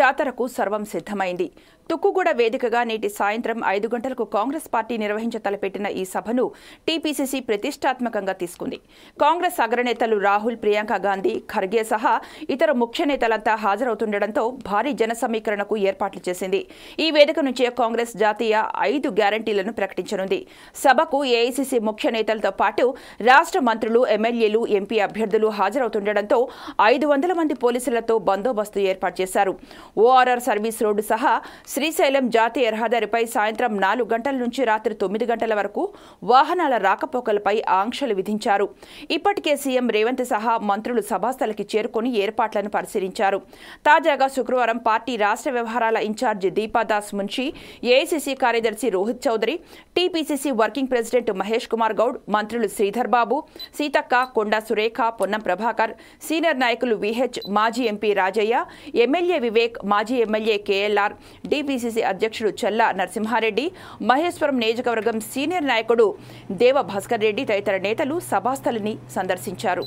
జాతరకు సర్వం సిద్ధమైంది తుక్కుగూడ వేదికగా నేటి సాయంత్రం ఐదు గంటలకు కాంగ్రెస్ పార్టీ నిర్వహించ తలపెట్టిన ఈ సభను టీపీసీసీ ప్రతిష్టాత్మకంగా తీసుకుంది కాంగ్రెస్ అగ్రనేతలు రాహుల్ ప్రియాంక గాంధీ ఖర్గే సహా ఇతర ముఖ్య నేతలంతా హాజరవుతుండటంతో భారీ జన సమీకరణకు ఏర్పాట్లు చేసింది ఈ వేదిక నుంచే కాంగ్రెస్ జాతీయ ఐదు గ్యారంటీలను ప్రకటించనుంది సభకు ఏఐసీసీ ముఖ్య నేతలతో పాటు రాష్ట్ర మంత్రులు ఎమ్మెల్యేలు ఎంపీ అభ్యర్థులు హాజరవుతుండటంతో ఐదు వందల మంది పోలీసులతో బందోబస్తు ఏర్పాటు చేశారు ఓఆర్ఆర్ సర్వీస్ రోడ్డు సహా శ్రీశైలం జాతీయ రహదారిపై సాయంత్రం నాలుగు గంటల నుంచి రాత్రి తొమ్మిది గంటల వరకు వాహనాల రాకపోకలపై ఆంక్షలు విధించారు ఇప్పటికే సీఎం రేవంత్ సహా మంత్రులు సభాస్థలకి చేరుకుని ఏర్పాట్లను పరిశీలించారు తాజాగా శుక్రవారం పార్టీ రాష్ట్ర వ్యవహారాల ఇన్ఛార్జి దీపాదాస్ మున్షి ఏఐసీసీ కార్యదర్శి Rohit Chaudhary TPCC working president Mahesh Kumar Goud మంత్రులు శ్రీధర్ బాబు సీతక్క కొండా సురేఖ పొన్నం ప్రభాకర్ సీనియర్ నాయకులు విహెచ్ మాజీ ఎంపీ రాజయ్య ఎమ్మెల్యే వివేక్ షేక్ మాజీ ఎమ్మెల్యే కేఎల్ఆర్ డిపిసిసి అధ్యక్షుడు చల్లా నరసింహారెడ్డి మహేశ్వరం నియోజకవర్గం సీనియర్ నాయకుడు దేవ భాస్కర్ రెడ్డి తదితర నేతలు సభాస్థలిని సందర్శించారు